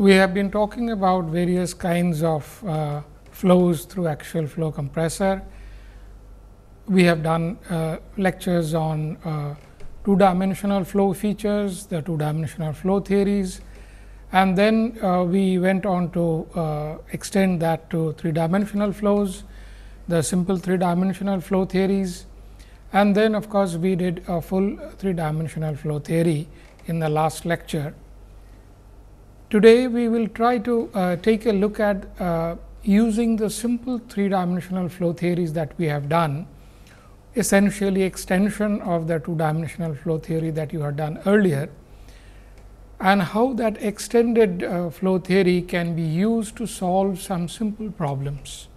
we have been talking about various kinds of uh, flows through axial flow compressor. We have done uh, lectures on uh, two dimensional flow features, the two dimensional flow theories and then uh, we went on to uh, extend that to three dimensional flows, the simple three dimensional flow theories and then of course, we did a full three dimensional flow theory in the last lecture. Today, we will try to uh, take a look at uh, using the simple three dimensional flow theories that we have done, essentially extension of the two dimensional flow theory that you had done earlier and how that extended uh, flow theory can be used to solve some simple problems.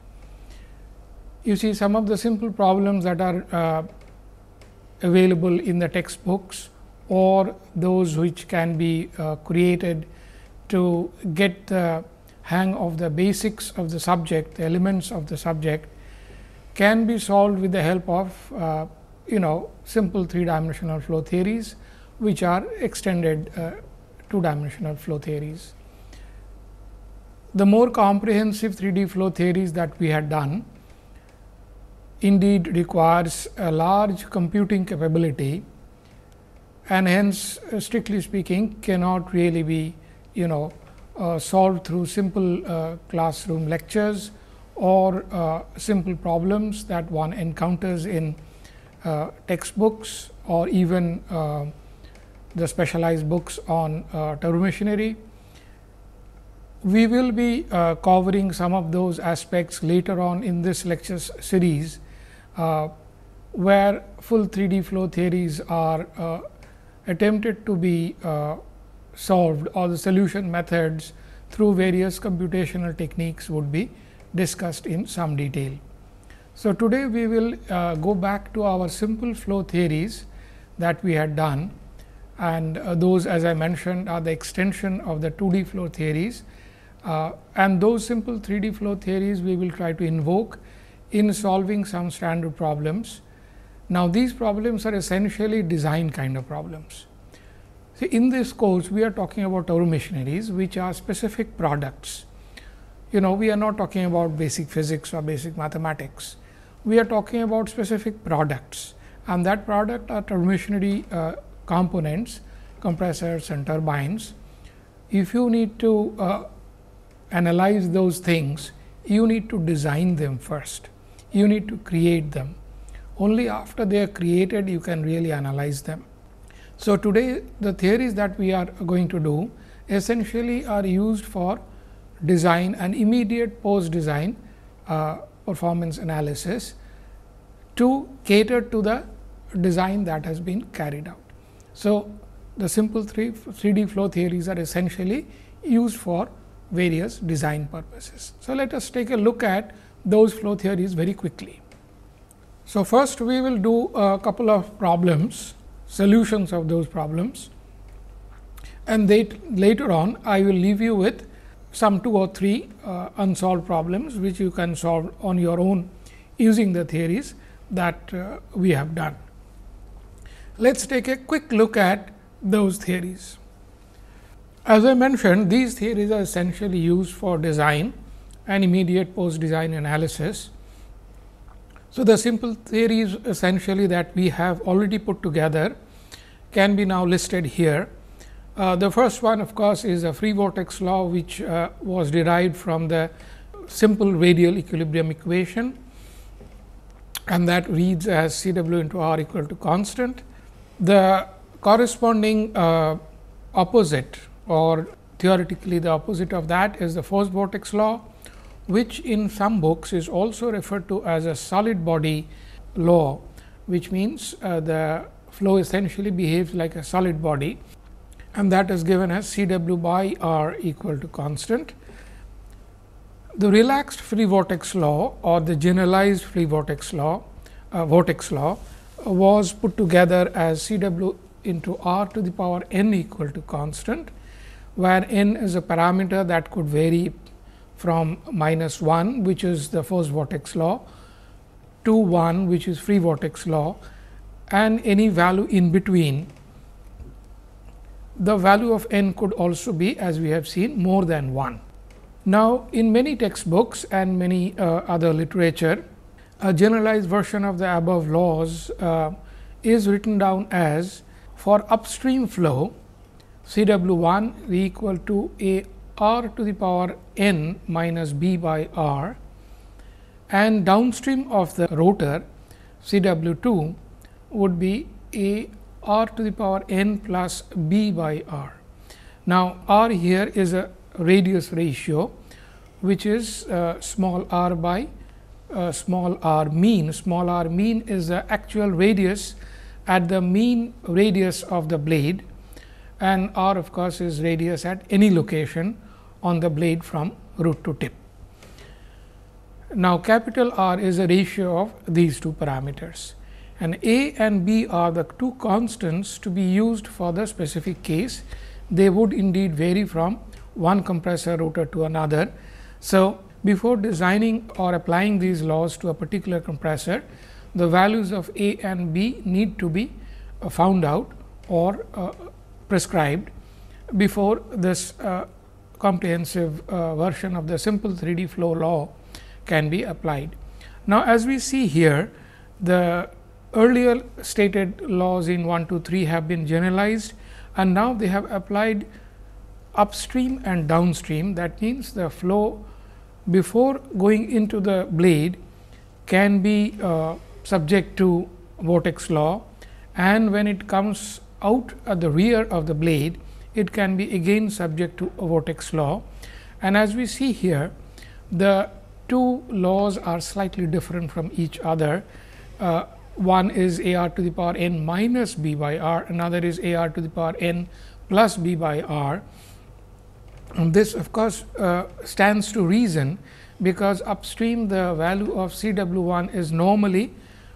You see some of the simple problems that are uh, available in the textbooks or those which can be uh, created to get the hang of the basics of the subject, the elements of the subject can be solved with the help of uh, you know simple three dimensional flow theories, which are extended uh, two dimensional flow theories. The more comprehensive 3D flow theories that we had done indeed requires a large computing capability and hence uh, strictly speaking cannot really be you know uh, solved through simple uh, classroom lectures or uh, simple problems that one encounters in uh, textbooks or even uh, the specialized books on uh, turbomachinery. We will be covering some of those aspects later on in this lecture series, where full 3D flow theories are attempted to be solved or the solution methods through various computational techniques would be discussed in some detail. So, today we will uh, go back to our simple flow theories that we had done and uh, those as I mentioned are the extension of the 2D flow theories uh, and those simple 3D flow theories we will try to invoke in solving some standard problems. Now, these problems are essentially design kind of problems in this course, we are talking about our machineries, which are specific products. You know, we are not talking about basic physics or basic mathematics. We are talking about specific products, and that product are turbomachinery uh, components, compressors and turbines. If you need to uh, analyze those things, you need to design them first. You need to create them. Only after they are created, you can really analyze them. So, today the theories that we are going to do essentially are used for design and immediate post design uh, performance analysis to cater to the design that has been carried out. So, the simple three 3D flow theories are essentially used for various design purposes. So, let us take a look at those flow theories very quickly. So, first we will do a couple of problems solutions of those problems. And later on, I will leave you with some two or three uh, unsolved problems, which you can solve on your own using the theories that uh, we have done. Let us take a quick look at those theories. As I mentioned, these theories are essentially used for design and immediate post design analysis so, the simple theory is essentially that we have already put together can be now listed here. Uh, the first one of course, is a free vortex law which uh, was derived from the simple radial equilibrium equation and that reads as C w into r equal to constant. The corresponding uh, opposite or theoretically the opposite of that is the force vortex law which in some books is also referred to as a solid body law, which means uh, the flow essentially behaves like a solid body and that is given as C w by r equal to constant. The relaxed free vortex law or the generalized free vortex law, uh, vortex law was put together as C w into r to the power n equal to constant, where n is a parameter that could vary from minus 1 which is the first vortex law to 1 which is free vortex law and any value in between. The value of n could also be as we have seen more than 1. Now, in many textbooks and many uh, other literature, a generalized version of the above laws uh, is written down as for upstream flow C w 1 equal to A r to the power n minus b by r and downstream of the rotor C w 2 would be a r to the power n plus b by r. Now, r here is a radius ratio which is uh, small r by uh, small r mean. Small r mean is the actual radius at the mean radius of the blade and r of course, is radius at any location on the blade from root to tip. Now, capital R is a ratio of these two parameters and A and B are the two constants to be used for the specific case. They would indeed vary from one compressor rotor to another. So, before designing or applying these laws to a particular compressor, the values of A and B need to be uh, found out or uh, prescribed before this uh, comprehensive uh, version of the simple 3D flow law can be applied. Now, as we see here, the earlier stated laws in 1, 2, 3 have been generalized and now they have applied upstream and downstream. That means, the flow before going into the blade can be uh, subject to vortex law and when it comes out at the rear of the blade, it can be again subject to a vortex law. And as we see here, the two laws are slightly different from each other. Uh, one is a r to the power n minus b by r, another is a r to the power n plus b by r. And this of course, uh, stands to reason, because upstream the value of C w 1 is normally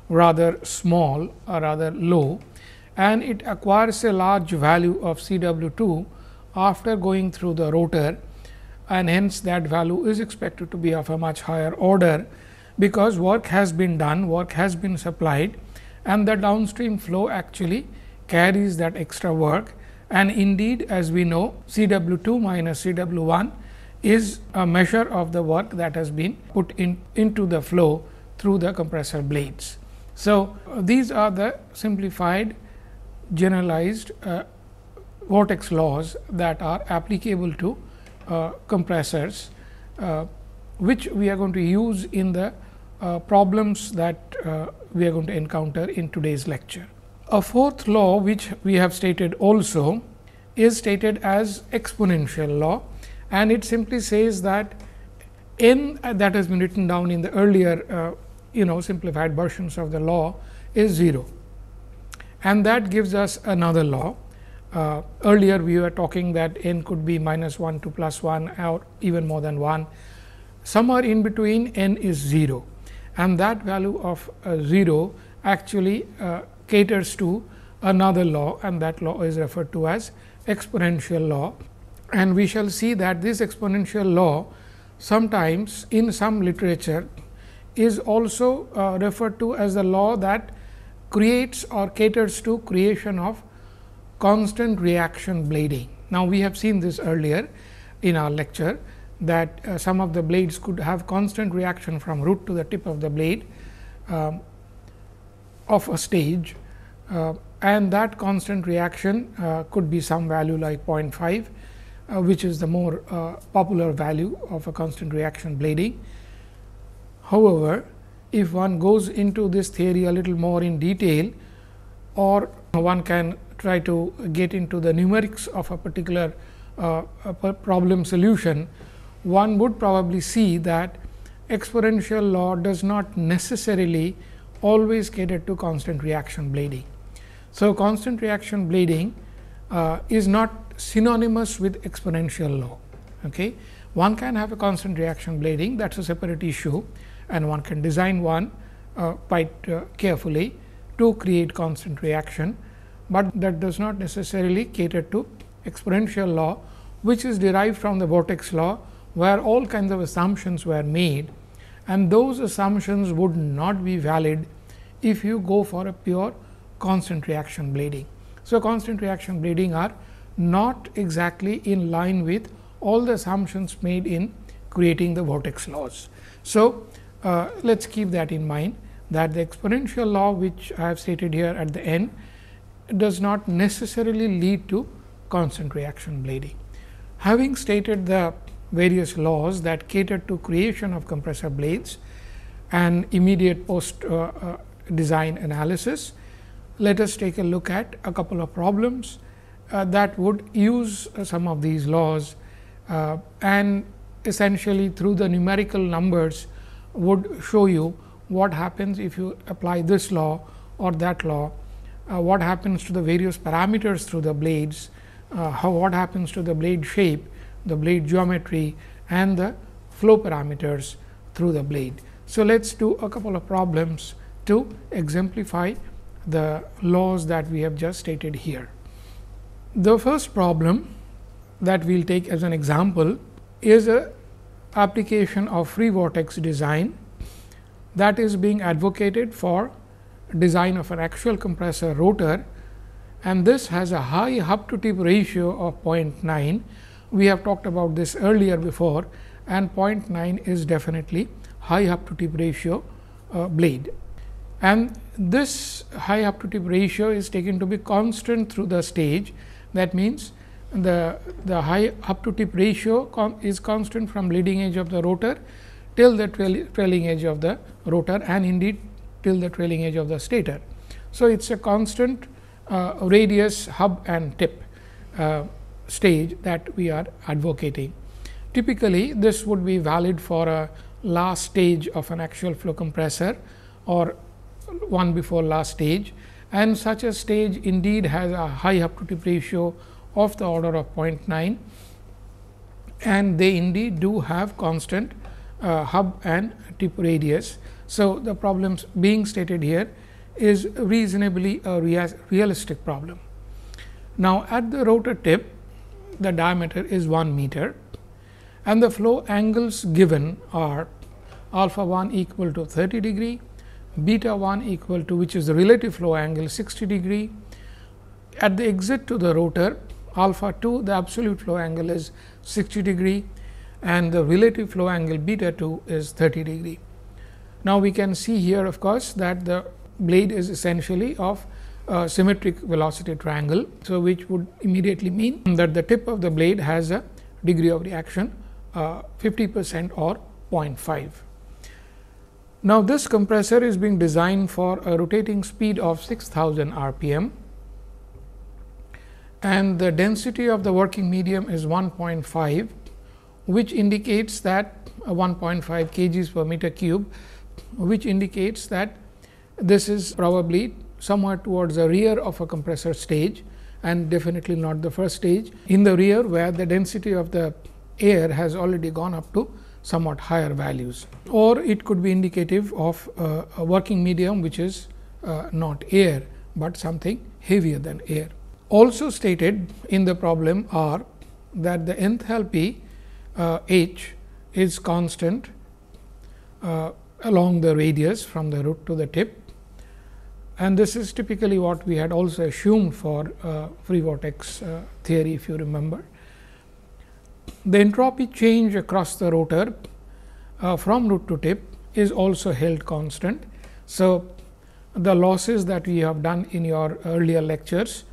rather small or rather low and it acquires a large value of C w 2 after going through the rotor and hence that value is expected to be of a much higher order, because work has been done, work has been supplied and the downstream flow actually carries that extra work and indeed as we know C w 2 minus C w 1 is a measure of the work that has been put in into the flow through the compressor blades. So, these are the simplified generalized uh, vortex laws that are applicable to uh, compressors, uh, which we are going to use in the uh, problems that uh, we are going to encounter in today's lecture. A fourth law which we have stated also is stated as exponential law and it simply says that n that has been written down in the earlier you know simplified versions of the law is 0 and that gives us another law. Uh, earlier we were talking that n could be minus 1 to plus 1 or even more than 1. Somewhere in between n is 0 and that value of uh, 0 actually uh, caters to another law and that law is referred to as exponential law. And we shall see that this exponential law sometimes in some literature is also uh, referred to as the law that creates or caters to creation of constant reaction blading. Now, we have seen this earlier in our lecture that uh, some of the blades could have constant reaction from root to the tip of the blade um, of a stage uh, and that constant reaction uh, could be some value like 0.5 uh, which is the more uh, popular value of a constant reaction blading. However, if one goes into this theory a little more in detail or one can try to get into the numerics of a particular uh, a problem solution, one would probably see that exponential law does not necessarily always cater to constant reaction bleeding. So, constant reaction bleeding uh, is not synonymous with exponential law. Okay? One can have a constant reaction bleeding that is a separate issue, and one can design one uh, quite uh, carefully to create constant reaction, but that does not necessarily cater to exponential law, which is derived from the vortex law, where all kinds of assumptions were made and those assumptions would not be valid if you go for a pure constant reaction bleeding. So, constant reaction bleeding are not exactly in line with all the assumptions made in creating the vortex laws. So, uh, let us keep that in mind that the exponential law which I have stated here at the end does not necessarily lead to constant reaction bleeding. Having stated the various laws that cater to creation of compressor blades and immediate post uh, uh, design analysis, let us take a look at a couple of problems uh, that would use uh, some of these laws uh, and essentially through the numerical numbers would show you what happens if you apply this law or that law, uh, what happens to the various parameters through the blades, uh, how what happens to the blade shape, the blade geometry and the flow parameters through the blade. So, let us do a couple of problems to exemplify the laws that we have just stated here. The first problem that we will take as an example is a application of free vortex design that is being advocated for design of an actual compressor rotor and this has a high hub to tip ratio of 0.9. We have talked about this earlier before and 0.9 is definitely high hub to tip ratio uh, blade. And this high hub to tip ratio is taken to be constant through the stage that means, the, the high up to tip ratio is constant from leading edge of the rotor till the trailing edge of the rotor and indeed till the trailing edge of the stator. So, it is a constant uh, radius hub and tip uh, stage that we are advocating. Typically, this would be valid for a last stage of an actual flow compressor or one before last stage and such a stage indeed has a high up to tip ratio of the order of 0.9 and they indeed do have constant uh, hub and tip radius. So, the problems being stated here is reasonably a realistic problem. Now, at the rotor tip the diameter is 1 meter and the flow angles given are alpha 1 equal to 30 degree, beta 1 equal to which is the relative flow angle 60 degree. At the exit to the rotor alpha 2 the absolute flow angle is 60 degree and the relative flow angle beta 2 is 30 degree. Now, we can see here of course, that the blade is essentially of uh, symmetric velocity triangle. So, which would immediately mean that the tip of the blade has a degree of reaction uh, 50 percent or 0.5. Now, this compressor is being designed for a rotating speed of 6000 rpm and the density of the working medium is 1.5, which indicates that uh, 1.5 kg per meter cube, which indicates that this is probably somewhere towards the rear of a compressor stage and definitely not the first stage in the rear where the density of the air has already gone up to somewhat higher values or it could be indicative of uh, a working medium which is uh, not air, but something heavier than air. Also stated in the problem are that the enthalpy uh, h is constant uh, along the radius from the root to the tip and this is typically what we had also assumed for uh, free vortex uh, theory if you remember. The entropy change across the rotor uh, from root to tip is also held constant. So, the losses that we have done in your earlier lectures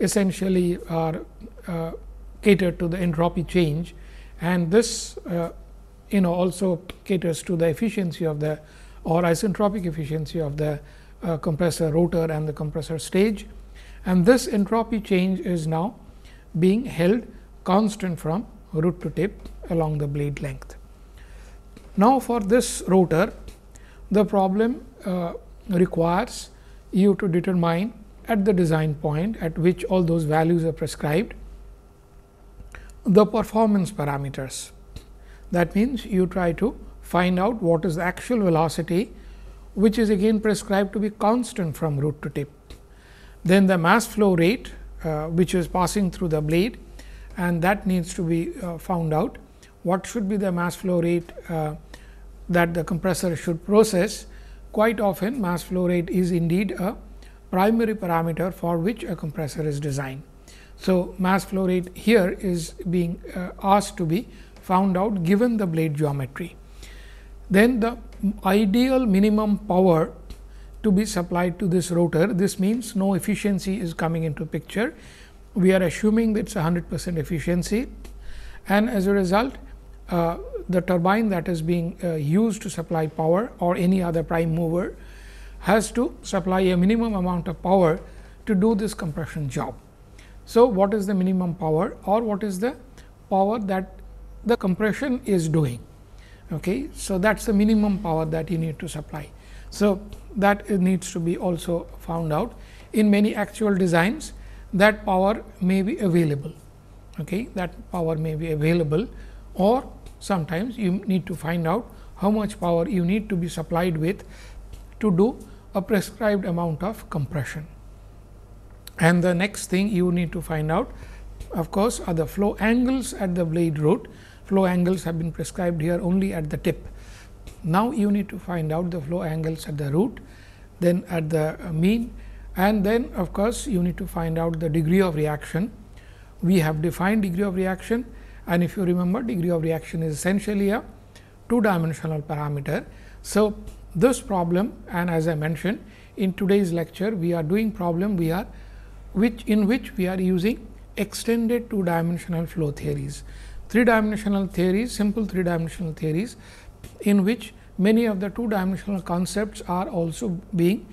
essentially are uh, catered to the entropy change and this uh, you know also caters to the efficiency of the or isentropic efficiency of the uh, compressor rotor and the compressor stage. And this entropy change is now being held constant from root to tip along the blade length. Now, for this rotor, the problem uh, requires you to determine at the design point at which all those values are prescribed the performance parameters. That means, you try to find out what is the actual velocity which is again prescribed to be constant from root to tip. Then the mass flow rate uh, which is passing through the blade and that needs to be uh, found out. What should be the mass flow rate uh, that the compressor should process? Quite often mass flow rate is indeed a primary parameter for which a compressor is designed. So, mass flow rate here is being uh, asked to be found out given the blade geometry. Then the ideal minimum power to be supplied to this rotor, this means no efficiency is coming into picture. We are assuming that it is 100 percent efficiency and as a result, uh, the turbine that is being uh, used to supply power or any other prime mover has to supply a minimum amount of power to do this compression job. So, what is the minimum power or what is the power that the compression is doing? Okay. So, that is the minimum power that you need to supply. So, that needs to be also found out in many actual designs that power may be available. Okay. That power may be available or sometimes you need to find out how much power you need to be supplied with to do a prescribed amount of compression. And the next thing you need to find out of course, are the flow angles at the blade root. Flow angles have been prescribed here only at the tip. Now, you need to find out the flow angles at the root, then at the uh, mean and then of course, you need to find out the degree of reaction. We have defined degree of reaction and if you remember degree of reaction is essentially a two dimensional parameter. So, this problem and as I mentioned in today's lecture, we are doing problem we are which in which we are using extended two dimensional flow theories. Three dimensional theories, simple three dimensional theories in which many of the two dimensional concepts are also being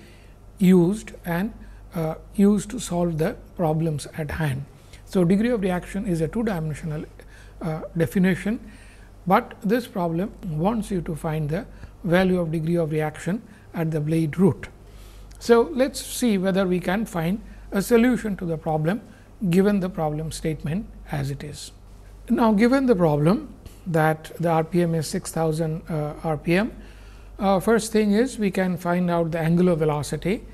used and uh, used to solve the problems at hand. So, degree of reaction is a two dimensional uh, definition, but this problem wants you to find the value of degree of reaction at the blade root. So, let us see whether we can find a solution to the problem given the problem statement as it is. Now, given the problem that the RPM is 6000 uh, RPM, uh, first thing is we can find out the angular velocity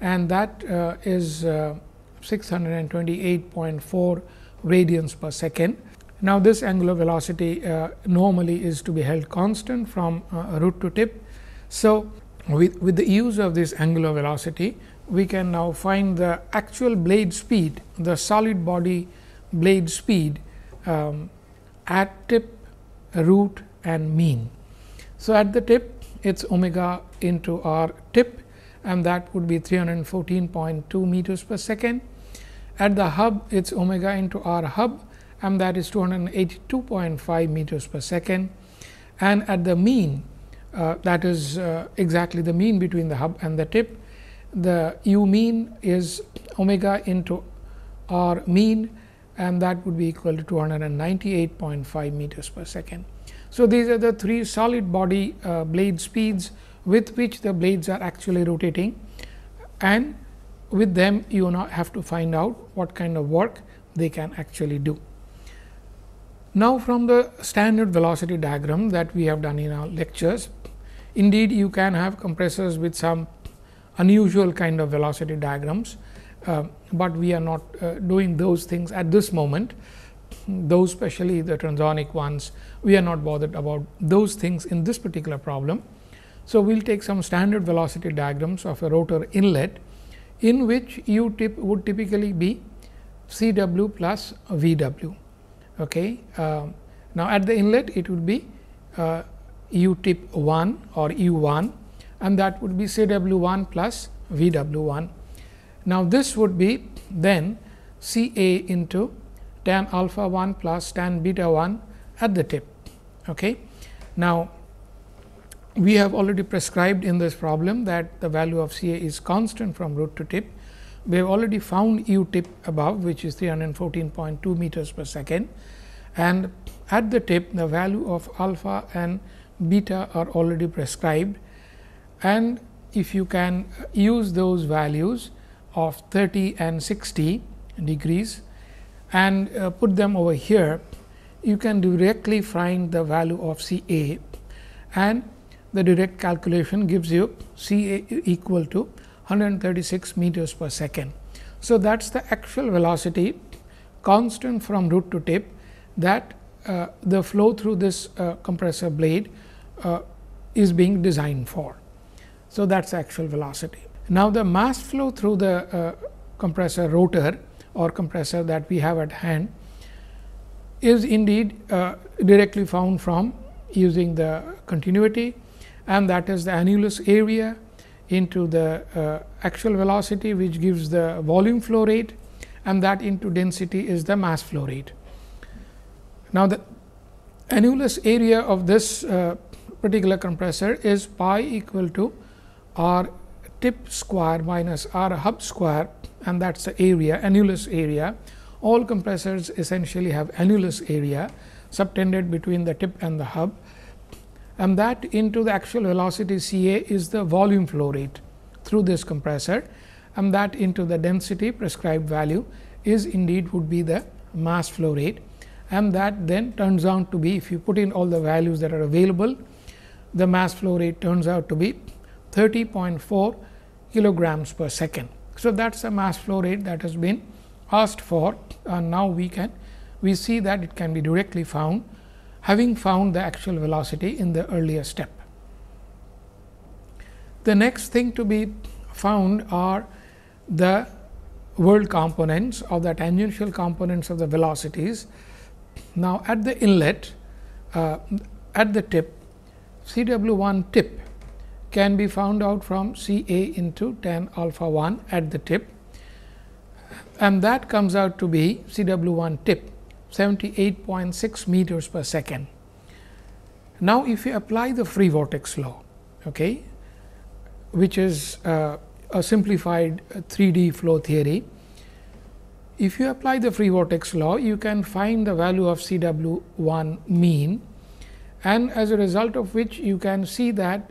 and that uh, is uh, 628.4 radians per second now, this angular velocity uh, normally is to be held constant from uh, root to tip. So, with, with the use of this angular velocity, we can now find the actual blade speed, the solid body blade speed um, at tip, root and mean. So, at the tip it is omega into r tip and that would be 314.2 meters per second. At the hub it is omega into r hub and that is 282.5 meters per second and at the mean uh, that is uh, exactly the mean between the hub and the tip the u mean is omega into r mean and that would be equal to 298.5 meters per second. So, these are the three solid body uh, blade speeds with which the blades are actually rotating and with them you now have to find out what kind of work they can actually do. Now, from the standard velocity diagram that we have done in our lectures, indeed you can have compressors with some unusual kind of velocity diagrams, uh, but we are not uh, doing those things at this moment. Those especially the transonic ones, we are not bothered about those things in this particular problem. So, we will take some standard velocity diagrams of a rotor inlet, in which u tip would typically be C w plus V w Okay. Um, now, at the inlet it would be uh, u tip 1 or u 1 and that would be C w 1 plus V w 1. Now, this would be then C a into tan alpha 1 plus tan beta 1 at the tip. Okay. Now, we have already prescribed in this problem that the value of C a is constant from root to tip. We have already found u tip above which is 314.2 meters per second and at the tip the value of alpha and beta are already prescribed and if you can use those values of 30 and 60 degrees and uh, put them over here, you can directly find the value of C A and the direct calculation gives you C A equal to 136 meters per second. So, that is the actual velocity constant from root to tip that uh, the flow through this uh, compressor blade uh, is being designed for. So, that is actual velocity. Now, the mass flow through the uh, compressor rotor or compressor that we have at hand is indeed uh, directly found from using the continuity and that is the annulus area into the uh, actual velocity which gives the volume flow rate and that into density is the mass flow rate. Now, the annulus area of this uh, particular compressor is pi equal to r tip square minus r hub square and that is the area annulus area. All compressors essentially have annulus area subtended between the tip and the hub and that into the actual velocity C A is the volume flow rate through this compressor and that into the density prescribed value is indeed would be the mass flow rate and that then turns out to be if you put in all the values that are available the mass flow rate turns out to be 30.4 kilograms per second. So, that is the mass flow rate that has been asked for and now we can we see that it can be directly found having found the actual velocity in the earlier step. The next thing to be found are the world components or the tangential components of the velocities. Now, at the inlet, uh, at the tip, C w 1 tip can be found out from C a into tan alpha 1 at the tip and that comes out to be C w 1 tip 78.6 meters per second. Now, if you apply the free vortex law, okay, which is uh, a simplified 3D flow theory, if you apply the free vortex law, you can find the value of C w 1 mean and as a result of which you can see that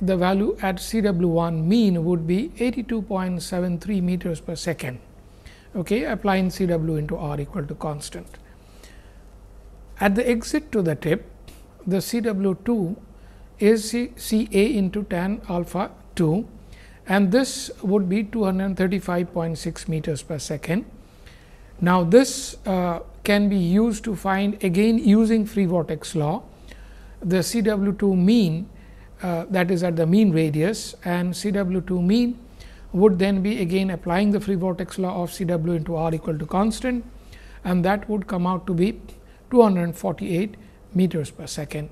the value at C w 1 mean would be 82.73 meters per second okay, applying C w into r equal to constant. At the exit to the tip, the C w 2 is C, C a into tan alpha 2 and this would be 235.6 meters per second. Now, this uh, can be used to find again using free vortex law the C w 2 mean uh, that is at the mean radius and C w 2 mean would then be again applying the free vortex law of C w into r equal to constant and that would come out to be 248 meters per second.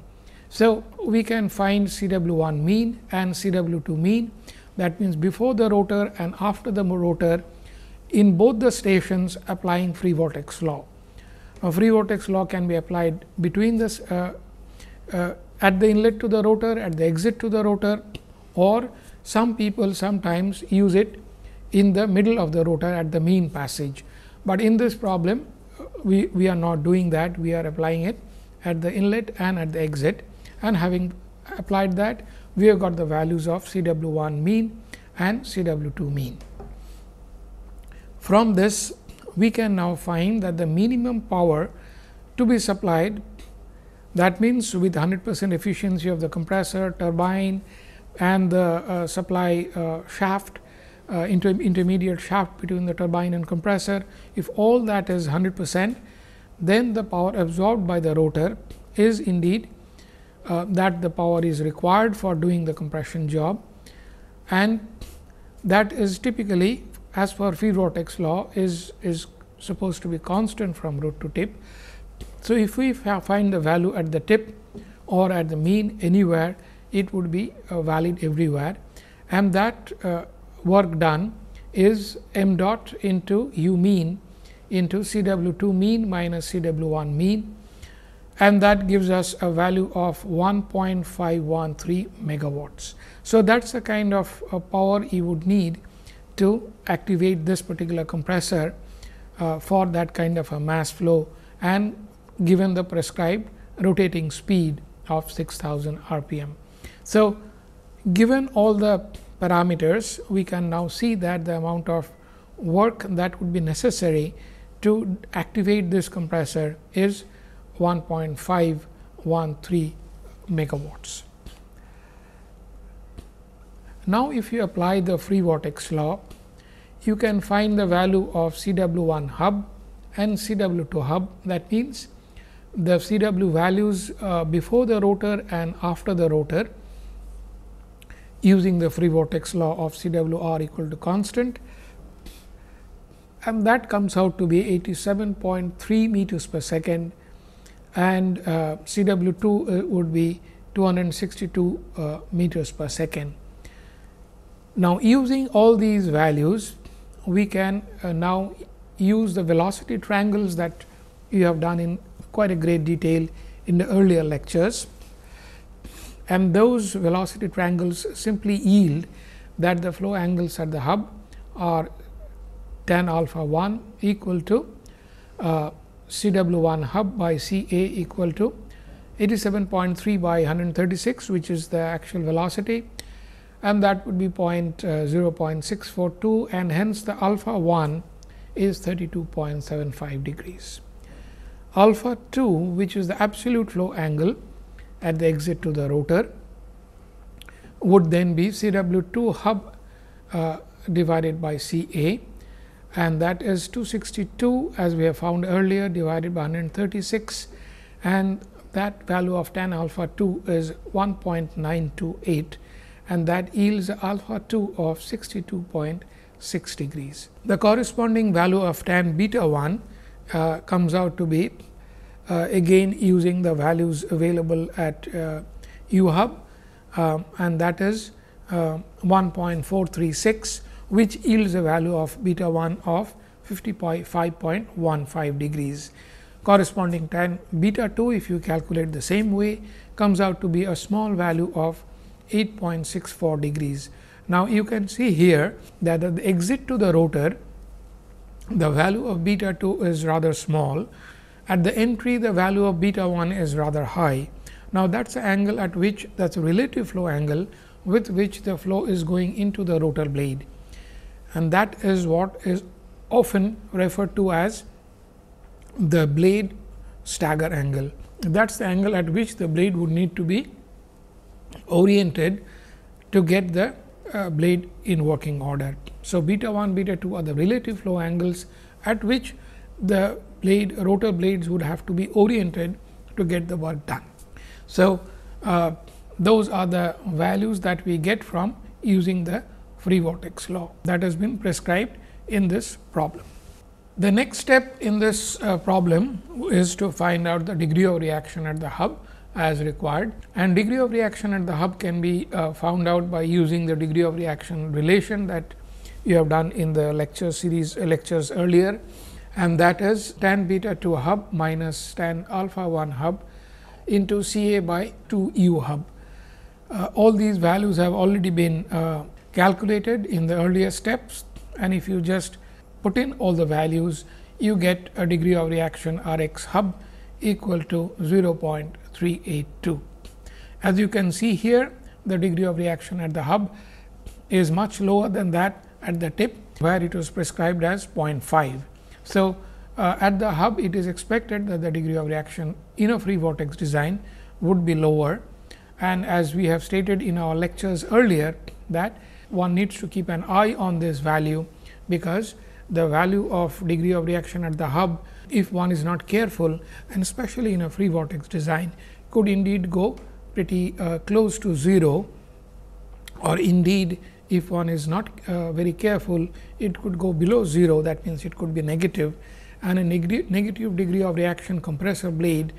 So, we can find C w 1 mean and C w 2 mean that means, before the rotor and after the rotor in both the stations applying free vortex law. Now, free vortex law can be applied between this uh, uh, at the inlet to the rotor, at the exit to the rotor or some people sometimes use it in the middle of the rotor at the mean passage, but in this problem uh, we, we are not doing that, we are applying it at the inlet and at the exit and having applied that we have got the values of C w 1 mean and C w 2 mean. From this we can now find that the minimum power to be supplied that means, with 100 percent efficiency of the compressor, turbine and the uh, supply uh, shaft uh, inter intermediate shaft between the turbine and compressor. If all that is 100 percent, then the power absorbed by the rotor is indeed uh, that the power is required for doing the compression job and that is typically as per vortex law is, is supposed to be constant from root to tip. So, if we find the value at the tip or at the mean anywhere it would be uh, valid everywhere and that uh, work done is m dot into u mean into C w 2 mean minus C w 1 mean and that gives us a value of 1.513 megawatts. So, that is the kind of uh, power you would need to activate this particular compressor uh, for that kind of a mass flow and given the prescribed rotating speed of 6000 rpm. So, given all the parameters, we can now see that the amount of work that would be necessary to activate this compressor is 1.513 megawatts. Now, if you apply the free vortex law, you can find the value of C w 1 hub and C w 2 hub. That means, the C w values uh, before the rotor and after the rotor using the free vortex law of C w r equal to constant and that comes out to be 87.3 meters per second and uh, C w 2 uh, would be 262 uh, meters per second. Now, using all these values we can uh, now use the velocity triangles that you have done in quite a great detail in the earlier lectures and those velocity triangles simply yield that the flow angles at the hub are tan alpha 1 equal to uh, C w 1 hub by C a equal to 87.3 by 136, which is the actual velocity and that would be point, uh, 0 0.642 and hence the alpha 1 is 32.75 degrees. Alpha 2, which is the absolute flow angle at the exit to the rotor would then be C w 2 hub uh, divided by C a and that is 262 as we have found earlier divided by 136 and that value of tan alpha 2 is 1.928 and that yields alpha 2 of 62.6 degrees. The corresponding value of tan beta 1 uh, comes out to be uh, again using the values available at UHub, uh, um, and that is uh, 1.436 which yields a value of beta 1 of 55.15 degrees. Corresponding tan beta 2 if you calculate the same way comes out to be a small value of 8.64 degrees. Now, you can see here that at the exit to the rotor the value of beta 2 is rather small at the entry, the value of beta 1 is rather high. Now, that is the angle at which that is relative flow angle with which the flow is going into the rotor blade and that is what is often referred to as the blade stagger angle. That is the angle at which the blade would need to be oriented to get the uh, blade in working order. So, beta 1, beta 2 are the relative flow angles at which the blade rotor blades would have to be oriented to get the work done. So, uh, those are the values that we get from using the free vortex law that has been prescribed in this problem. The next step in this uh, problem is to find out the degree of reaction at the hub as required and degree of reaction at the hub can be uh, found out by using the degree of reaction relation that you have done in the lecture series uh, lectures earlier and that is tan beta 2 hub minus tan alpha 1 hub into C a by 2 u hub. Uh, all these values have already been uh, calculated in the earlier steps and if you just put in all the values you get a degree of reaction R x hub equal to 0.382. As you can see here the degree of reaction at the hub is much lower than that at the tip where it was prescribed as 0.5. So, uh, at the hub it is expected that the degree of reaction in a free vortex design would be lower and as we have stated in our lectures earlier that one needs to keep an eye on this value because the value of degree of reaction at the hub if one is not careful and especially in a free vortex design could indeed go pretty uh, close to 0 or indeed if one is not uh, very careful it could go below 0 that means it could be negative and a neg negative degree of reaction compressor blade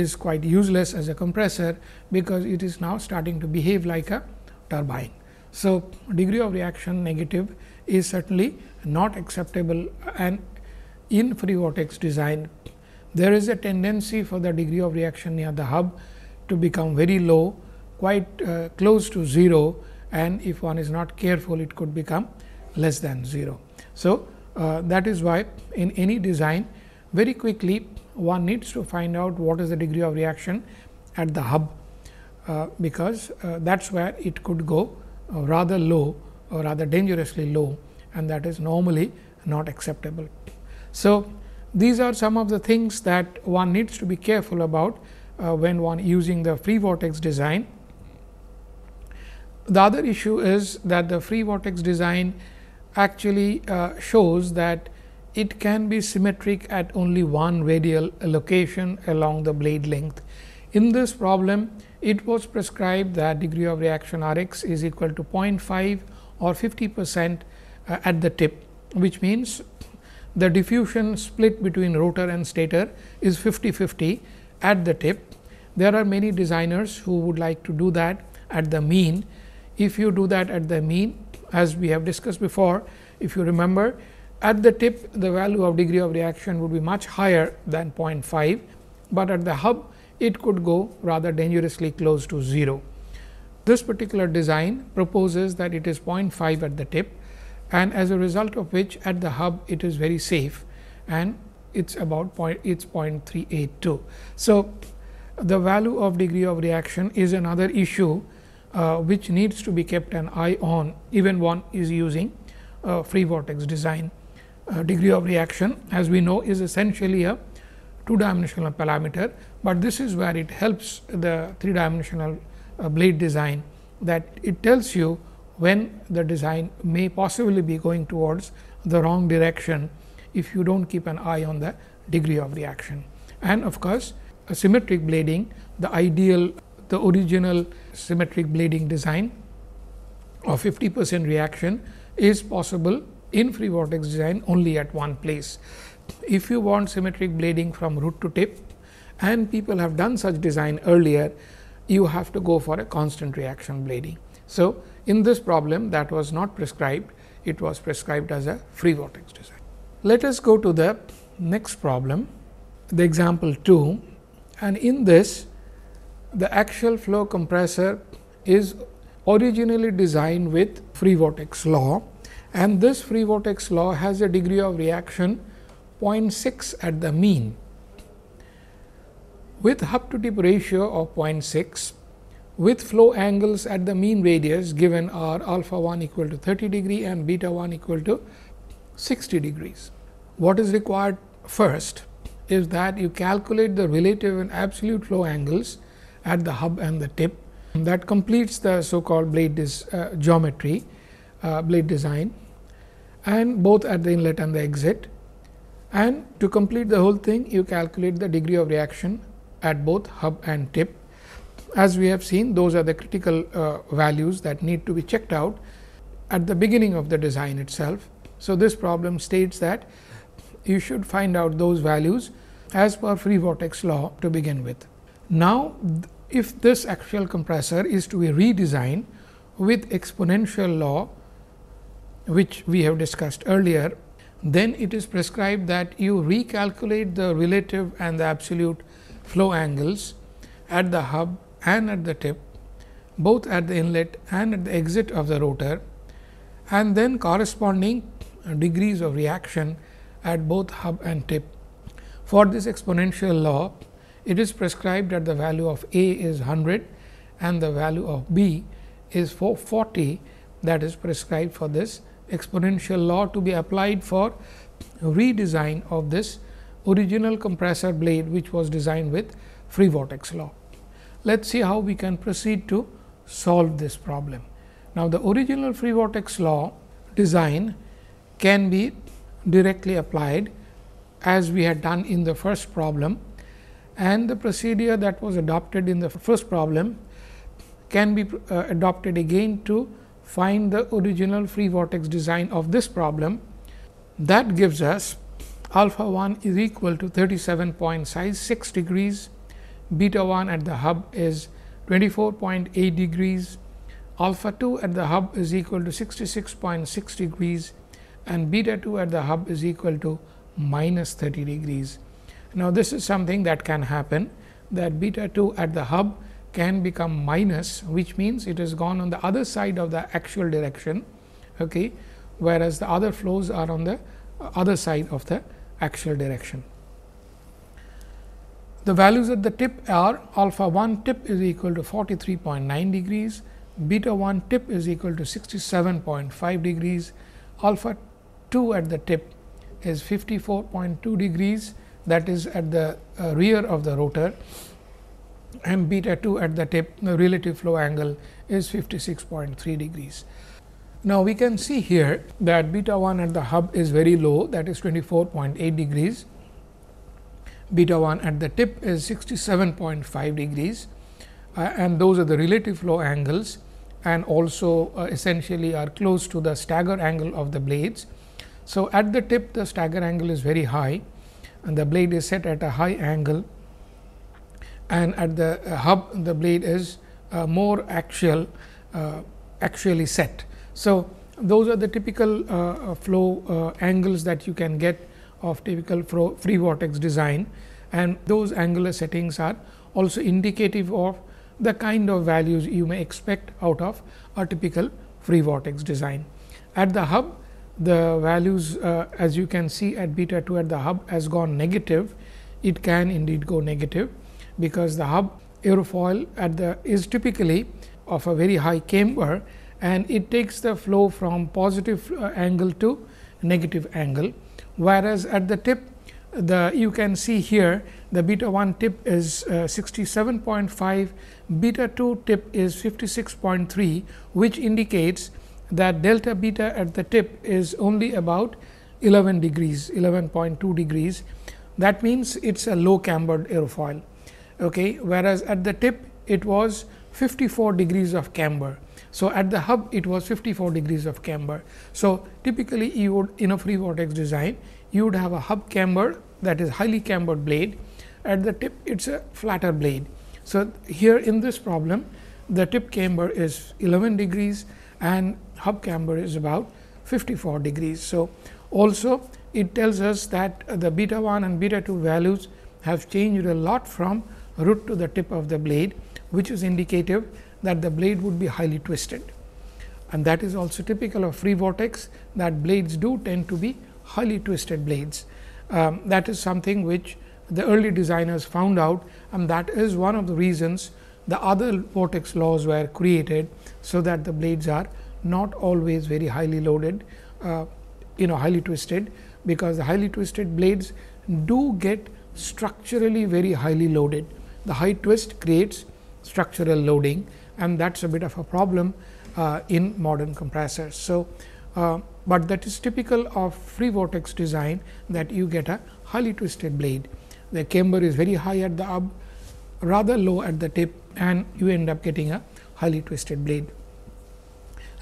is quite useless as a compressor because it is now starting to behave like a turbine. So, degree of reaction negative is certainly not acceptable and in free vortex design there is a tendency for the degree of reaction near the hub to become very low quite uh, close to 0 and if one is not careful it could become less than 0. So, uh, that is why in any design very quickly one needs to find out what is the degree of reaction at the hub, uh, because uh, that is where it could go uh, rather low or rather dangerously low and that is normally not acceptable. So, these are some of the things that one needs to be careful about uh, when one using the free vortex design. The other issue is that the free vortex design actually uh, shows that it can be symmetric at only one radial location along the blade length. In this problem, it was prescribed that degree of reaction R x is equal to 0.5 or 50 percent uh, at the tip, which means the diffusion split between rotor and stator is 50 50 at the tip. There are many designers who would like to do that at the mean. If you do that at the mean, as we have discussed before if you remember at the tip the value of degree of reaction would be much higher than 0.5, but at the hub it could go rather dangerously close to 0. This particular design proposes that it is 0.5 at the tip and as a result of which at the hub it is very safe and it is about point, it's 0.382. So, the value of degree of reaction is another issue uh, which needs to be kept an eye on even one is using uh, free vortex design. Uh, degree of reaction as we know is essentially a two dimensional parameter, but this is where it helps the three dimensional uh, blade design that it tells you when the design may possibly be going towards the wrong direction if you do not keep an eye on the degree of reaction. And of course, a symmetric blading the ideal the original symmetric blading design or 50 percent reaction is possible in free vortex design only at one place. If you want symmetric blading from root to tip and people have done such design earlier, you have to go for a constant reaction blading. So, in this problem that was not prescribed, it was prescribed as a free vortex design. Let us go to the next problem, the example 2 and in this the axial flow compressor is originally designed with free vortex law and this free vortex law has a degree of reaction 0.6 at the mean. With hub to tip ratio of 0.6, with flow angles at the mean radius given are alpha 1 equal to 30 degree and beta 1 equal to 60 degrees. What is required first is that you calculate the relative and absolute flow angles at the hub and the tip. that completes the so called blade uh, geometry, uh, blade design and both at the inlet and the exit. And to complete the whole thing, you calculate the degree of reaction at both hub and tip. As we have seen, those are the critical uh, values that need to be checked out at the beginning of the design itself. So, this problem states that you should find out those values as per free vortex law to begin with. Now, if this axial compressor is to be redesigned with exponential law, which we have discussed earlier, then it is prescribed that you recalculate the relative and the absolute flow angles at the hub and at the tip, both at the inlet and at the exit of the rotor and then corresponding degrees of reaction at both hub and tip. For this exponential law, it is prescribed that the value of A is 100 and the value of B is 440 that is prescribed for this exponential law to be applied for redesign of this original compressor blade which was designed with free vortex law. Let us see how we can proceed to solve this problem. Now, the original free vortex law design can be directly applied as we had done in the first problem and the procedure that was adopted in the first problem can be uh, adopted again to find the original free vortex design of this problem. That gives us alpha 1 is equal to 37.6 degrees, beta 1 at the hub is 24.8 degrees, alpha 2 at the hub is equal to 66.6 degrees and beta 2 at the hub is equal to minus 30 degrees. Now, this is something that can happen that beta 2 at the hub can become minus which means it has gone on the other side of the actual direction okay, whereas the other flows are on the other side of the actual direction. The values at the tip are alpha 1 tip is equal to 43.9 degrees, beta 1 tip is equal to 67.5 degrees, alpha 2 at the tip is 54.2 degrees that is at the uh, rear of the rotor and beta 2 at the tip the relative flow angle is 56.3 degrees. Now, we can see here that beta 1 at the hub is very low that is 24.8 degrees, beta 1 at the tip is 67.5 degrees uh, and those are the relative flow angles and also uh, essentially are close to the stagger angle of the blades. So, at the tip the stagger angle is very high and the blade is set at a high angle and at the uh, hub the blade is uh, more axial uh, set. So, those are the typical uh, uh flow uh, angles that you can get of typical free vortex design and those angular settings are also indicative of the kind of values you may expect out of a typical free vortex design. At the hub the values uh, as you can see at beta 2 at the hub has gone negative, it can indeed go negative, because the hub aerofoil at the is typically of a very high camber and it takes the flow from positive uh, angle to negative angle. Whereas, at the tip the you can see here the beta 1 tip is uh, 67.5, beta 2 tip is 56.3 which indicates that delta beta at the tip is only about 11 degrees 11.2 degrees that means it is a low cambered airfoil okay whereas at the tip it was 54 degrees of camber so at the hub it was 54 degrees of camber so typically you would in a free vortex design you would have a hub camber that is highly cambered blade at the tip it's a flatter blade so here in this problem the tip camber is 11 degrees and hub camber is about 54 degrees. So, also it tells us that the beta 1 and beta 2 values have changed a lot from root to the tip of the blade, which is indicative that the blade would be highly twisted. And that is also typical of free vortex that blades do tend to be highly twisted blades. Um, that is something which the early designers found out and that is one of the reasons the other vortex laws were created, so that the blades are not always very highly loaded, uh, you know highly twisted because the highly twisted blades do get structurally very highly loaded. The high twist creates structural loading and that is a bit of a problem uh, in modern compressors. So, uh, but that is typical of free vortex design that you get a highly twisted blade. The camber is very high at the up, rather low at the tip and you end up getting a highly twisted blade.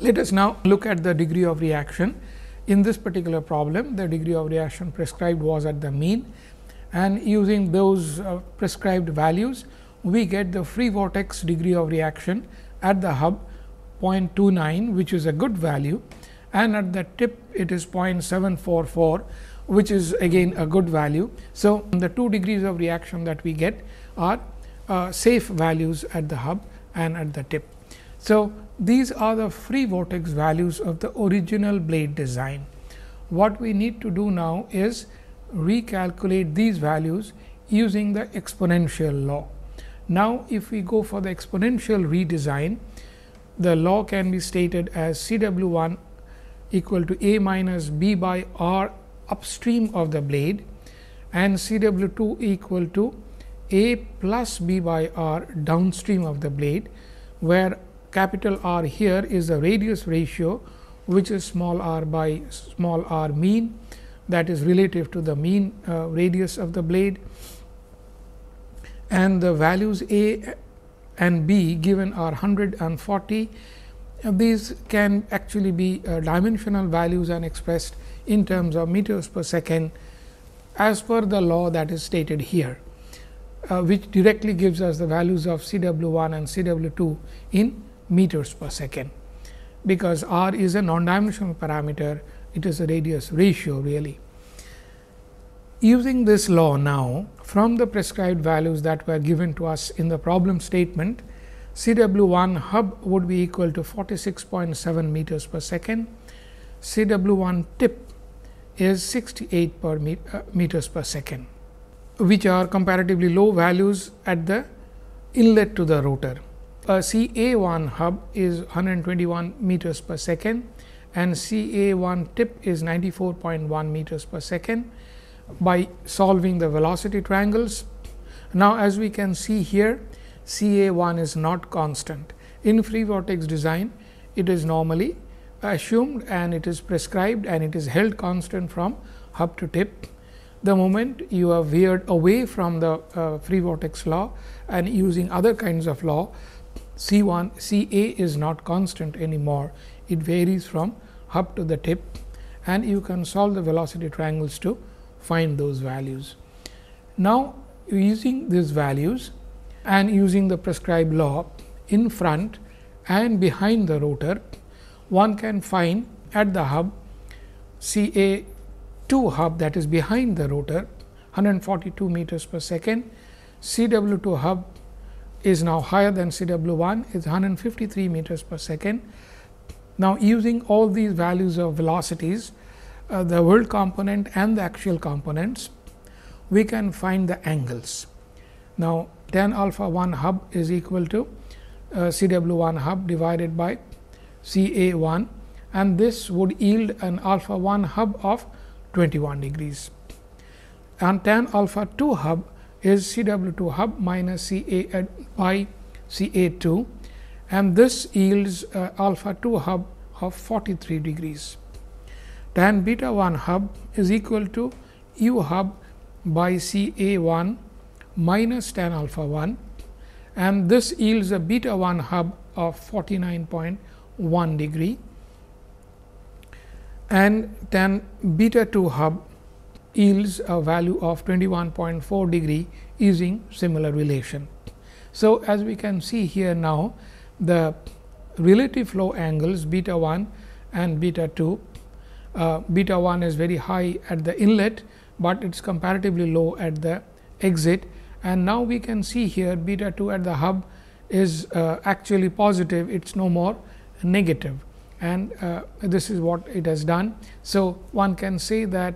Let us now look at the degree of reaction. In this particular problem, the degree of reaction prescribed was at the mean and using those uh, prescribed values, we get the free vortex degree of reaction at the hub 0.29, which is a good value and at the tip it is 0.744, which is again a good value. So, the two degrees of reaction that we get are uh, safe values at the hub and at the tip. So, these are the free vortex values of the original blade design. What we need to do now is recalculate these values using the exponential law. Now, if we go for the exponential redesign, the law can be stated as C w 1 equal to A minus B by R upstream of the blade and C w 2 equal to A plus B by R downstream of the blade, where capital R here is the radius ratio which is small r by small r mean that is relative to the mean uh, radius of the blade and the values a and b given are 140. These can actually be uh, dimensional values and expressed in terms of meters per second as per the law that is stated here, uh, which directly gives us the values of C w 1 and C w 2 in meters per second, because r is a non-dimensional parameter, it is a radius ratio really. Using this law now, from the prescribed values that were given to us in the problem statement, CW1 hub would be equal to 46.7 meters per second, CW1 tip is 68 per uh, meters per second, which are comparatively low values at the inlet to the rotor uh, CA1 hub is 121 meters per second and CA1 tip is 94.1 meters per second by solving the velocity triangles. Now, as we can see here CA1 is not constant. In free vortex design it is normally assumed and it is prescribed and it is held constant from hub to tip. The moment you are veered away from the uh, free vortex law and using other kinds of law, C 1 C A is not constant anymore, it varies from hub to the tip and you can solve the velocity triangles to find those values. Now, using these values and using the prescribed law in front and behind the rotor, one can find at the hub C A 2 hub that is behind the rotor 142 meters per second, C W 2 hub is now higher than CW1 is 153 meters per second. Now, using all these values of velocities, uh, the world component and the axial components, we can find the angles. Now, tan alpha 1 hub is equal to uh, CW1 hub divided by CA1 and this would yield an alpha 1 hub of 21 degrees. And tan alpha 2 hub is C w 2 hub minus C a by C a 2 and this yields uh, alpha 2 hub of 43 degrees. Tan beta 1 hub is equal to u hub by C a 1 minus tan alpha 1 and this yields a beta 1 hub of 49.1 degree and tan beta 2 hub yields a value of 21.4 degree using similar relation. So, as we can see here now the relative flow angles beta 1 and beta 2. Uh, beta 1 is very high at the inlet, but it is comparatively low at the exit and now we can see here beta 2 at the hub is uh, actually positive, it is no more negative and uh, this is what it has done. So, one can say that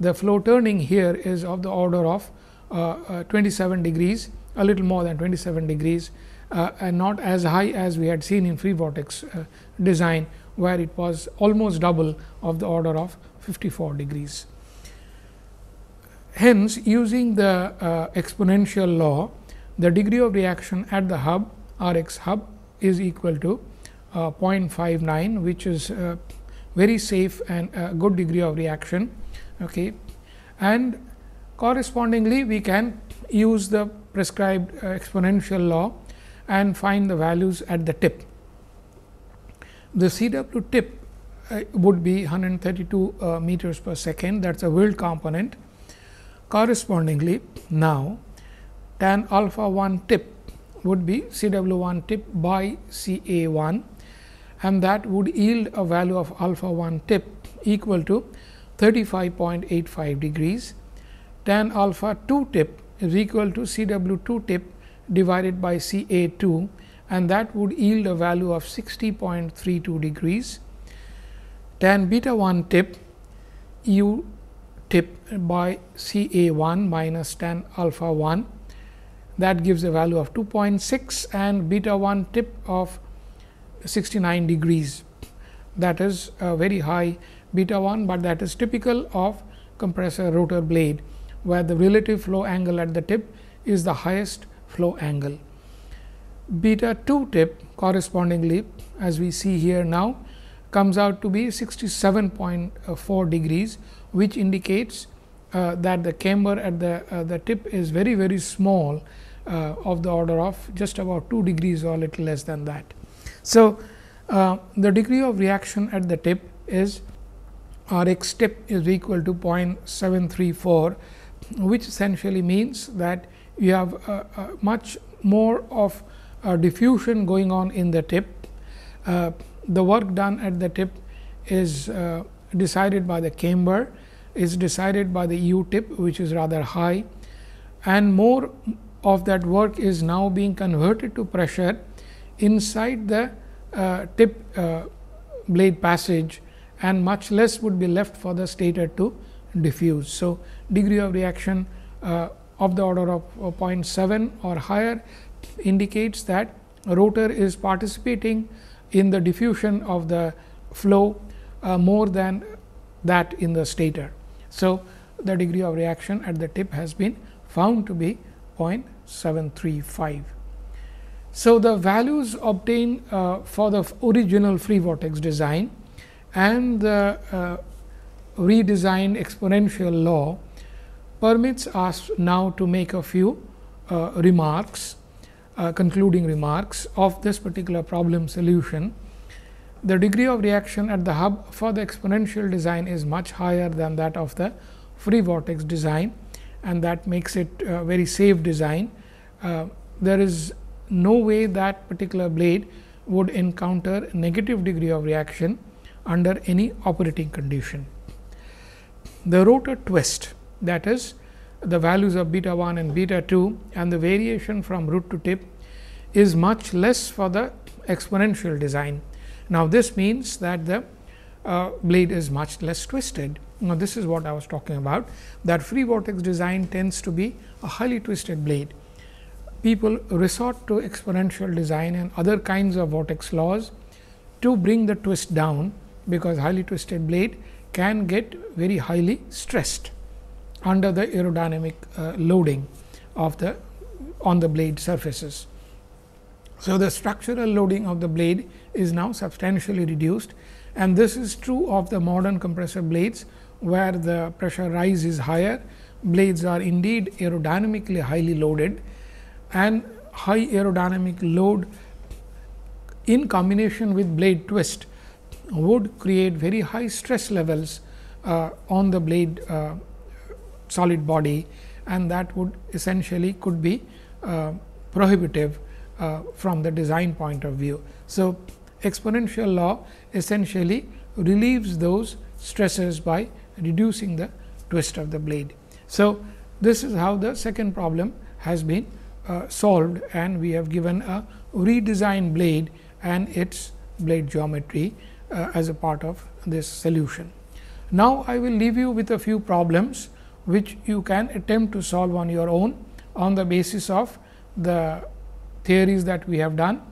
the flow turning here is of the order of uh, uh, 27 degrees, a little more than 27 degrees uh, and not as high as we had seen in free vortex uh, design, where it was almost double of the order of 54 degrees. Hence, using the uh, exponential law, the degree of reaction at the hub R x hub is equal to uh, 0.59, which is very safe and a good degree of reaction okay and correspondingly we can use the prescribed uh, exponential law and find the values at the tip the cw tip uh, would be 132 uh, meters per second that is a wheel component. Correspondingly, now tan alpha 1 tip would be Cw 1 tip by Ca 1 and that would yield a value of alpha 1 tip equal to 35.85 degrees. Tan alpha 2 tip is equal to C w 2 tip divided by C a 2 and that would yield a value of 60.32 degrees. Tan beta 1 tip u tip by C a 1 minus tan alpha 1 that gives a value of 2.6 and beta 1 tip of 69 degrees that is a very high beta 1, but that is typical of compressor rotor blade where the relative flow angle at the tip is the highest flow angle. Beta 2 tip correspondingly as we see here now comes out to be 67.4 degrees which indicates uh, that the camber at the, uh, the tip is very very small uh, of the order of just about 2 degrees or little less than that. So, uh, the degree of reaction at the tip is Rx step is equal to 0.734, which essentially means that you have uh, uh, much more of uh, diffusion going on in the tip. Uh, the work done at the tip is uh, decided by the camber, is decided by the U tip, which is rather high, and more of that work is now being converted to pressure inside the uh, tip blade passage and much less would be left for the stator to diffuse. So, degree of reaction uh, of the order of uh, 0.7 or higher indicates that rotor is participating in the diffusion of the flow uh, more than that in the stator. So, the degree of reaction at the tip has been found to be 0.735. So, the values obtained uh, for the original free vortex design and the uh, redesigned exponential law permits us now to make a few uh, remarks, uh, concluding remarks of this particular problem solution the degree of reaction at the hub for the exponential design is much higher than that of the free vortex design and that makes it a very safe design. Uh, there is no way that particular blade would encounter negative degree of reaction under any operating condition. The rotor twist that is the values of beta 1 and beta 2 and the variation from root to tip is much less for the exponential design. Now, this means that the uh, blade is much less twisted. Now, this is what I was talking about that free vortex design tends to be a highly twisted blade. People resort to exponential design and other kinds of vortex laws to bring the twist down because highly twisted blade can get very highly stressed under the aerodynamic uh, loading of the on the blade surfaces. So, the structural loading of the blade is now substantially reduced and this is true of the modern compressor blades where the pressure rise is higher, blades are indeed aerodynamically highly loaded and high aerodynamic load in combination with blade twist would create very high stress levels uh, on the blade uh, solid body and that would essentially could be uh, prohibitive uh, from the design point of view. So, exponential law essentially relieves those stresses by reducing the twist of the blade. So, this is how the second problem has been uh, solved and we have given a redesigned blade and its blade geometry uh, as a part of this solution. Now, I will leave you with a few problems which you can attempt to solve on your own on the basis of the theories that we have done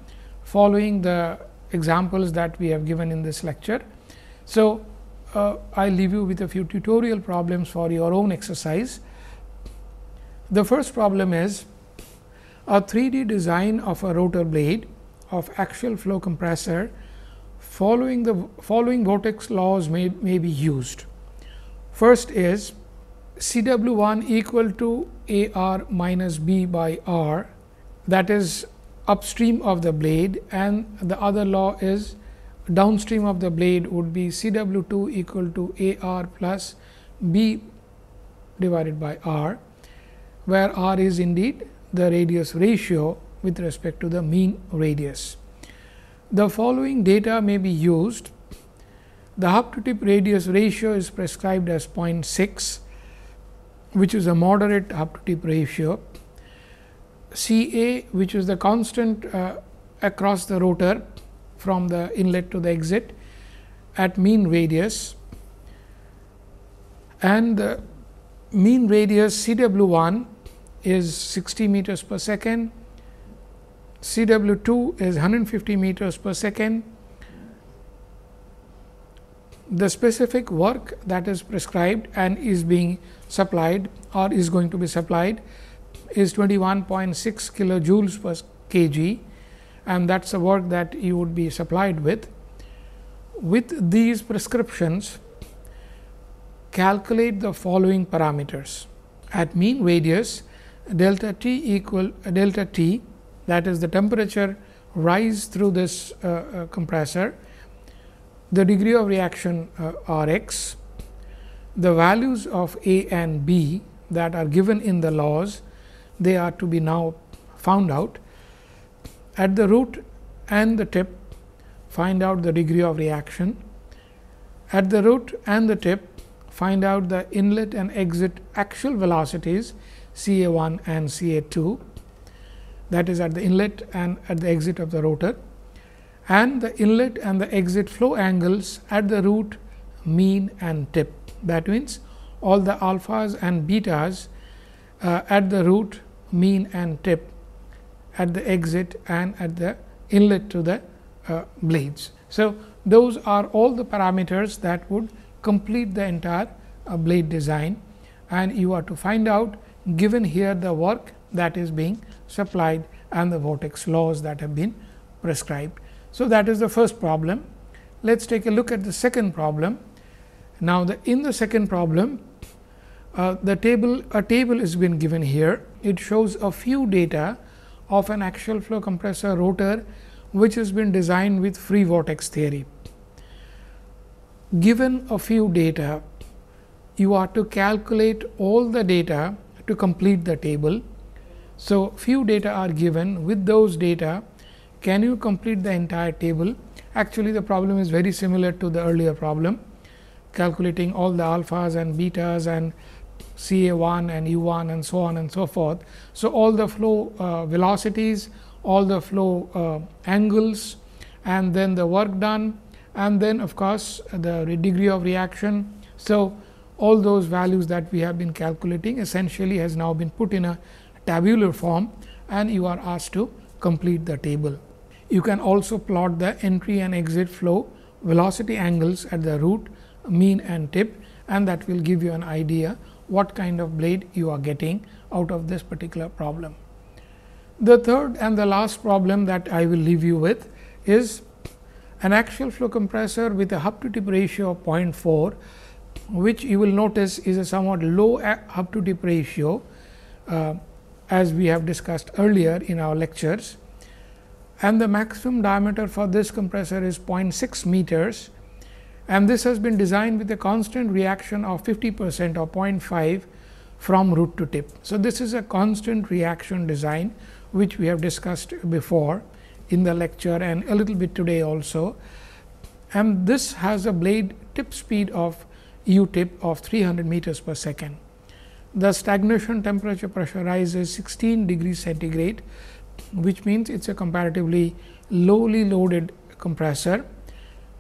following the examples that we have given in this lecture. So, uh, I will leave you with a few tutorial problems for your own exercise. The first problem is a 3D design of a rotor blade of axial flow compressor Following the following vortex laws may, may be used. First is CW1 equal to AR minus B by R that is upstream of the blade and the other law is downstream of the blade would be CW2 equal to AR plus B divided by R, where R is indeed the radius ratio with respect to the mean radius. The following data may be used. The hub to tip radius ratio is prescribed as 0.6, which is a moderate hub to tip ratio. C A, which is the constant uh, across the rotor from the inlet to the exit at mean radius, and the mean radius C W 1 is 60 meters per second C w 2 is 150 meters per second. The specific work that is prescribed and is being supplied or is going to be supplied is 21.6 kilojoules per kg and that is the work that you would be supplied with. With these prescriptions, calculate the following parameters. At mean radius, delta t equal delta t that is the temperature rise through this uh, uh, compressor, the degree of reaction uh, R x, the values of A and B that are given in the laws, they are to be now found out. At the root and the tip, find out the degree of reaction. At the root and the tip, find out the inlet and exit actual velocities C A 1 and C A 2 that is at the inlet and at the exit of the rotor and the inlet and the exit flow angles at the root mean and tip. That means, all the alphas and betas uh, at the root mean and tip at the exit and at the inlet to the uh, blades. So, those are all the parameters that would complete the entire uh, blade design and you are to find out given here the work that is being supplied and the vortex laws that have been prescribed. So, that is the first problem. Let us take a look at the second problem. Now, the, in the second problem, uh, the table a table is been given here. It shows a few data of an axial flow compressor rotor which has been designed with free vortex theory. Given a few data, you are to calculate all the data to complete the table. So, few data are given with those data can you complete the entire table actually the problem is very similar to the earlier problem calculating all the alphas and betas and CA1 and U1 and so on and so forth. So, all the flow uh, velocities, all the flow uh, angles and then the work done and then of course, the degree of reaction. So, all those values that we have been calculating essentially has now been put in a tabular form and you are asked to complete the table. You can also plot the entry and exit flow velocity angles at the root, mean and tip and that will give you an idea what kind of blade you are getting out of this particular problem. The third and the last problem that I will leave you with is an axial flow compressor with a hub to tip ratio of 0.4, which you will notice is a somewhat low hub to tip ratio uh, as we have discussed earlier in our lectures and the maximum diameter for this compressor is 0.6 meters and this has been designed with a constant reaction of 50 percent or 0.5 from root to tip. So, this is a constant reaction design which we have discussed before in the lecture and a little bit today also and this has a blade tip speed of u tip of 300 meters per second the stagnation temperature pressure rise is 16 degrees centigrade, which means it is a comparatively lowly loaded compressor.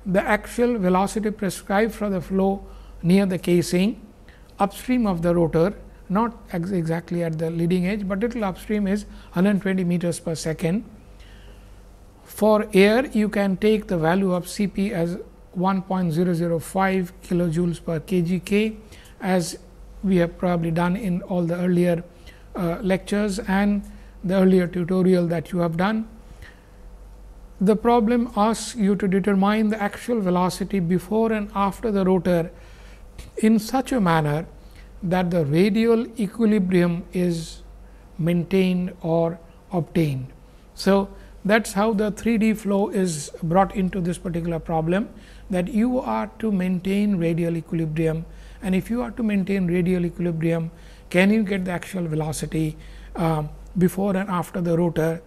The actual velocity prescribed for the flow near the casing upstream of the rotor not ex exactly at the leading edge, but little upstream is 120 meters per second. For air, you can take the value of C p as 1.005 kilojoules per kgK as we have probably done in all the earlier uh, lectures and the earlier tutorial that you have done. The problem asks you to determine the actual velocity before and after the rotor in such a manner that the radial equilibrium is maintained or obtained. So, that is how the 3D flow is brought into this particular problem that you are to maintain radial equilibrium and if you are to maintain radial equilibrium, can you get the actual velocity uh, before and after the rotor?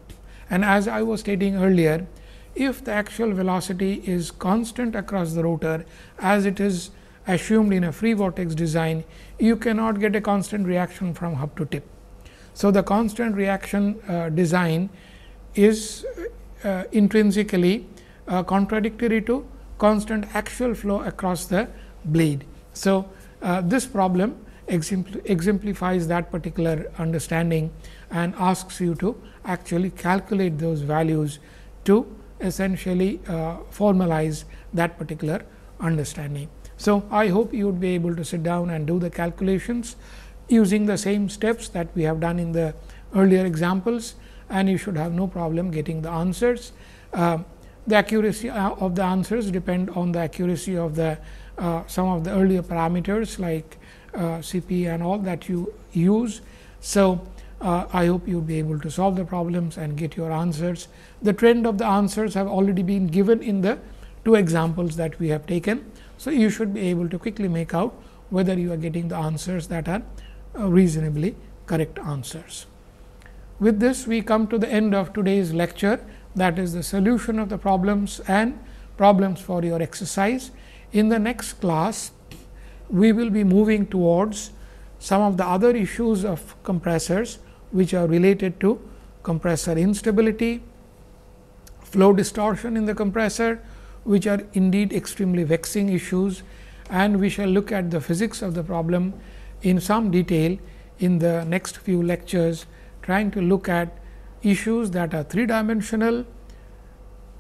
And as I was stating earlier, if the actual velocity is constant across the rotor as it is assumed in a free vortex design, you cannot get a constant reaction from hub to tip. So, the constant reaction uh, design is uh, intrinsically uh, contradictory to constant axial flow across the blade. So, uh, this problem exemplifies that particular understanding and asks you to actually calculate those values to essentially uh, formalize that particular understanding. So, I hope you would be able to sit down and do the calculations using the same steps that we have done in the earlier examples and you should have no problem getting the answers. Uh, the accuracy uh, of the answers depend on the accuracy of the uh, some of the earlier parameters like uh, CP and all that you use. So, uh, I hope you will be able to solve the problems and get your answers. The trend of the answers have already been given in the two examples that we have taken. So, you should be able to quickly make out whether you are getting the answers that are uh, reasonably correct answers. With this, we come to the end of today's lecture that is the solution of the problems and problems for your exercise. In the next class, we will be moving towards some of the other issues of compressors, which are related to compressor instability, flow distortion in the compressor, which are indeed extremely vexing issues and we shall look at the physics of the problem in some detail in the next few lectures, trying to look at issues that are three dimensional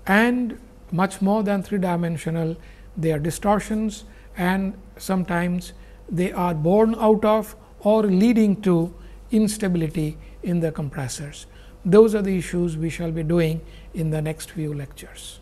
and much more than three dimensional they are distortions and sometimes they are born out of or leading to instability in the compressors. Those are the issues we shall be doing in the next few lectures.